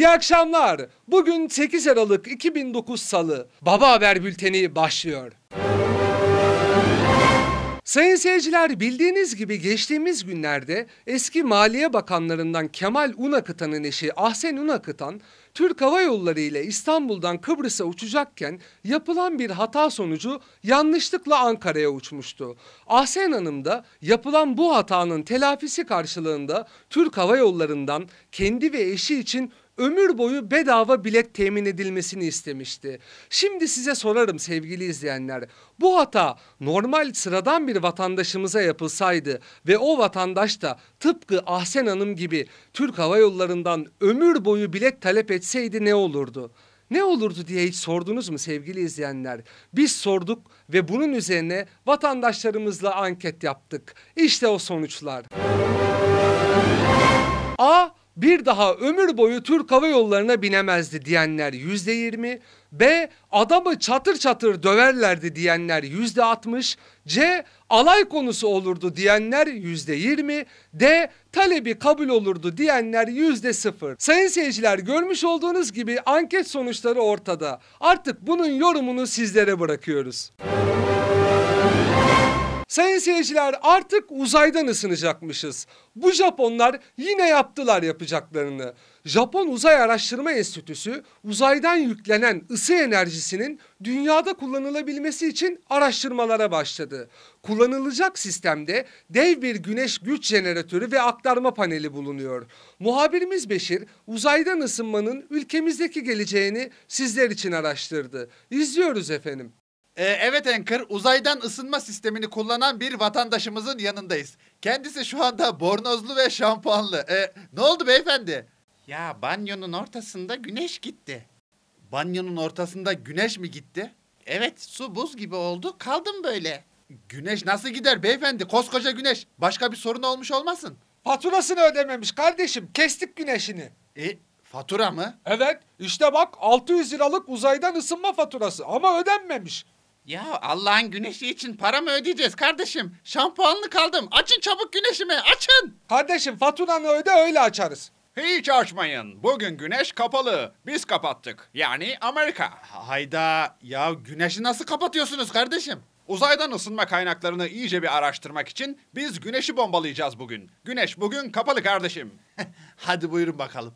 İyi akşamlar. Bugün 8 Aralık 2009 Salı. Baba Haber Bülteni başlıyor. Sayın seyirciler bildiğiniz gibi geçtiğimiz günlerde eski Maliye Bakanlarından Kemal Unakıtan'ın eşi Ahsen Unakıtan Türk Hava Yolları ile İstanbul'dan Kıbrıs'a uçacakken yapılan bir hata sonucu yanlışlıkla Ankara'ya uçmuştu. Ahsen Hanım da yapılan bu hatanın telafisi karşılığında Türk Hava Yolları'ndan kendi ve eşi için ömür boyu bedava bilet temin edilmesini istemişti. Şimdi size sorarım sevgili izleyenler. Bu hata normal sıradan bir vatandaşımıza yapılsaydı ve o vatandaş da tıpkı Ahsen Hanım gibi Türk Hava Yolları'ndan ömür boyu bilet talep etseydi ne olurdu? Ne olurdu diye hiç sordunuz mu sevgili izleyenler? Biz sorduk ve bunun üzerine vatandaşlarımızla anket yaptık. İşte o sonuçlar. A bir daha ömür boyu Türk Hava Yolları'na binemezdi diyenler yüzde yirmi. B. Adamı çatır çatır döverlerdi diyenler yüzde altmış. C. Alay konusu olurdu diyenler yüzde yirmi. D. Talebi kabul olurdu diyenler yüzde sıfır. Sayın seyirciler görmüş olduğunuz gibi anket sonuçları ortada. Artık bunun yorumunu sizlere bırakıyoruz. Sayın seyirciler artık uzaydan ısınacakmışız. Bu Japonlar yine yaptılar yapacaklarını. Japon Uzay Araştırma Enstitüsü uzaydan yüklenen ısı enerjisinin dünyada kullanılabilmesi için araştırmalara başladı. Kullanılacak sistemde dev bir güneş güç jeneratörü ve aktarma paneli bulunuyor. Muhabirimiz Beşir uzaydan ısınmanın ülkemizdeki geleceğini sizler için araştırdı. İzliyoruz efendim. Ee, evet Anchor, uzaydan ısınma sistemini kullanan bir vatandaşımızın yanındayız. Kendisi şu anda bornozlu ve şampuanlı. Ee, ne oldu beyefendi? Ya banyonun ortasında güneş gitti. Banyonun ortasında güneş mi gitti? Evet, su buz gibi oldu. Kaldım böyle. Güneş nasıl gider beyefendi? Koskoca güneş. Başka bir sorun olmuş olmasın? Faturasını ödememiş kardeşim. Kestik güneşini. E, fatura mı? Evet işte bak 600 liralık uzaydan ısınma faturası ama ödenmemiş. Ya Allah'ın güneşi için para mı ödeyeceğiz kardeşim? Şampuanlı kaldım. Açın çabuk güneşimi açın. Kardeşim faturanı öde öyle açarız. Hiç açmayın. Bugün güneş kapalı. Biz kapattık. Yani Amerika. Hayda. Ya güneşi nasıl kapatıyorsunuz kardeşim? Uzaydan ısınma kaynaklarını iyice bir araştırmak için biz güneşi bombalayacağız bugün. Güneş bugün kapalı kardeşim. Hadi buyurun bakalım.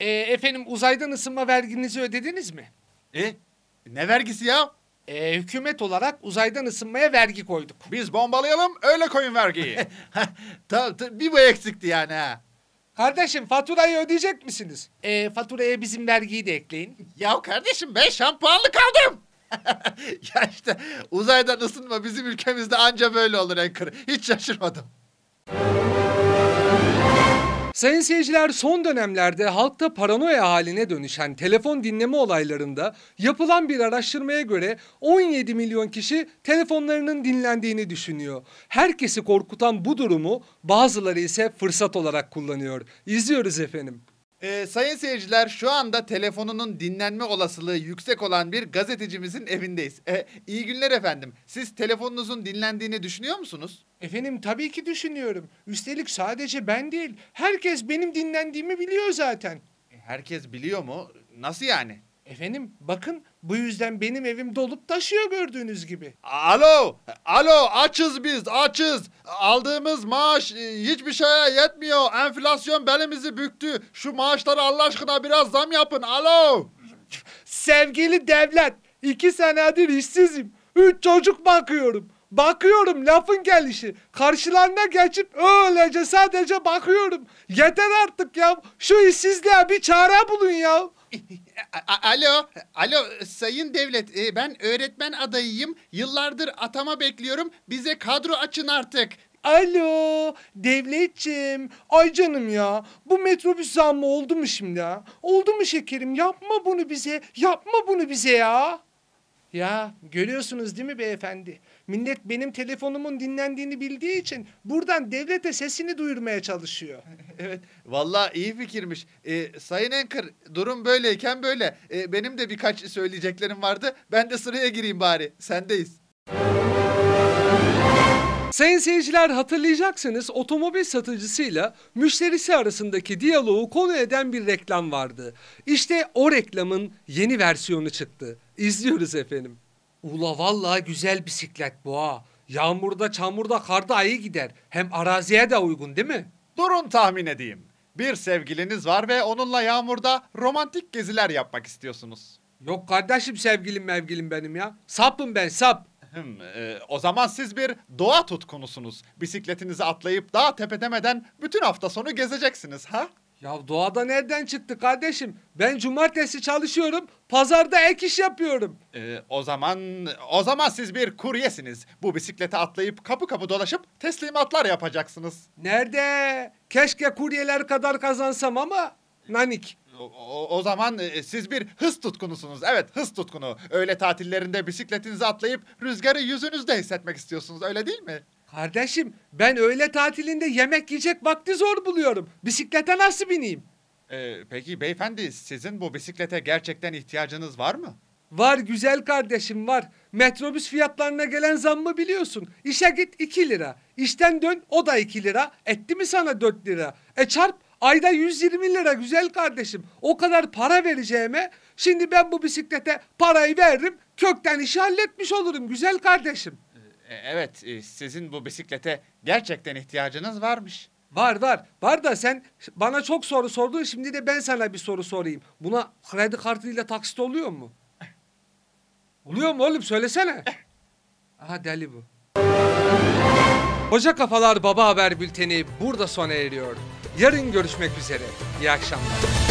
E, efendim uzaydan ısınma verginizi ödediniz mi? E? Ne vergisi ya? e, hükümet olarak uzaydan ısınmaya vergi koyduk. Biz bombalayalım öyle koyun vergiyi. ta, ta, bir bu eksikti yani ha. Kardeşim faturayı ödeyecek misiniz? E, faturaya bizim vergiyi de ekleyin. Ya kardeşim ben şampuanlı kaldım. ya işte uzaydan ısınma bizim ülkemizde anca böyle olur Enkır. Hiç şaşırmadım. Sayın seyirciler son dönemlerde halkta paranoya haline dönüşen telefon dinleme olaylarında yapılan bir araştırmaya göre 17 milyon kişi telefonlarının dinlendiğini düşünüyor. Herkesi korkutan bu durumu bazıları ise fırsat olarak kullanıyor. İzliyoruz efendim. Ee, sayın seyirciler şu anda telefonunun dinlenme olasılığı yüksek olan bir gazetecimizin evindeyiz. Ee, iyi günler efendim. Siz telefonunuzun dinlendiğini düşünüyor musunuz? Efendim tabii ki düşünüyorum. Üstelik sadece ben değil, herkes benim dinlendiğimi biliyor zaten. Herkes biliyor mu? Nasıl yani? Efendim bakın bu yüzden benim evim dolup taşıyor gördüğünüz gibi. Alo, alo açız biz açız. Aldığımız maaş e, hiçbir şeye yetmiyor. Enflasyon belimizi büktü. Şu maaşları Allah aşkına biraz zam yapın alo. Sevgili devlet iki senedir işsizim. Üç çocuk bakıyorum. Bakıyorum lafın gelişi. Karşılarına geçip öylece sadece bakıyorum. Yeter artık ya. Şu işsizliğe bir çare bulun ya. Alo, alo sayın devlet e, ben öğretmen adayıyım. Yıllardır atama bekliyorum. Bize kadro açın artık. Alo devletçim. Ay canım ya. Bu metrobüs zammı oldu mu şimdi ha? Oldu mu şekerim? Yapma bunu bize. Yapma bunu bize ya. Ya görüyorsunuz değil mi beyefendi? Millet benim telefonumun dinlendiğini bildiği için buradan devlete sesini duyurmaya çalışıyor. evet Vallahi iyi fikirmiş. Ee, Sayın Enkır durum böyleyken böyle. Ee, benim de birkaç söyleyeceklerim vardı. Ben de sıraya gireyim bari. Sendeyiz. Sayın seyirciler hatırlayacaksınız otomobil satıcısıyla müşterisi arasındaki diyaloğu konu eden bir reklam vardı. İşte o reklamın yeni versiyonu çıktı. İzliyoruz efendim. Ula vallahi güzel bisiklet bu ha. Yağmurda, çamurda, karda ayı gider. Hem araziye de uygun değil mi? Durun tahmin edeyim. Bir sevgiliniz var ve onunla yağmurda romantik geziler yapmak istiyorsunuz. Yok kardeşim sevgilim mevgilim benim ya. Sapım ben sap. Hmm, e, o zaman siz bir doğa tutkunusunuz. Bisikletinizi atlayıp dağ tepetemeden bütün hafta sonu gezeceksiniz ha? Ya doğada nereden çıktı kardeşim? Ben cumartesi çalışıyorum, pazarda ek iş yapıyorum. Ee, o zaman o zaman siz bir kuryesiniz. Bu bisiklete atlayıp kapı kapı dolaşıp teslimatlar yapacaksınız. Nerede? Keşke kuryeler kadar kazansam ama nanik. O, o, zaman e, siz bir hız tutkunusunuz. Evet hız tutkunu. Öyle tatillerinde bisikletinizi atlayıp rüzgarı yüzünüzde hissetmek istiyorsunuz öyle değil mi? Kardeşim ben öğle tatilinde yemek yiyecek vakti zor buluyorum. Bisiklete nasıl bineyim? Ee, peki beyefendi sizin bu bisiklete gerçekten ihtiyacınız var mı? Var güzel kardeşim var. Metrobüs fiyatlarına gelen zammı biliyorsun. İşe git 2 lira. İşten dön o da 2 lira. Etti mi sana 4 lira? E çarp ayda 120 lira güzel kardeşim. O kadar para vereceğime şimdi ben bu bisiklete parayı veririm. Kökten işi halletmiş olurum güzel kardeşim. E, evet e, sizin bu bisiklete gerçekten ihtiyacınız varmış. Var var. Var da sen bana çok soru sordun. Şimdi de ben sana bir soru sorayım. Buna kredi kartıyla taksit oluyor mu? Oluyor mu oğlum söylesene. Aha deli bu. Hoca Kafalar Baba Haber Bülteni burada sona eriyor. Yarın görüşmek üzere. İyi akşamlar.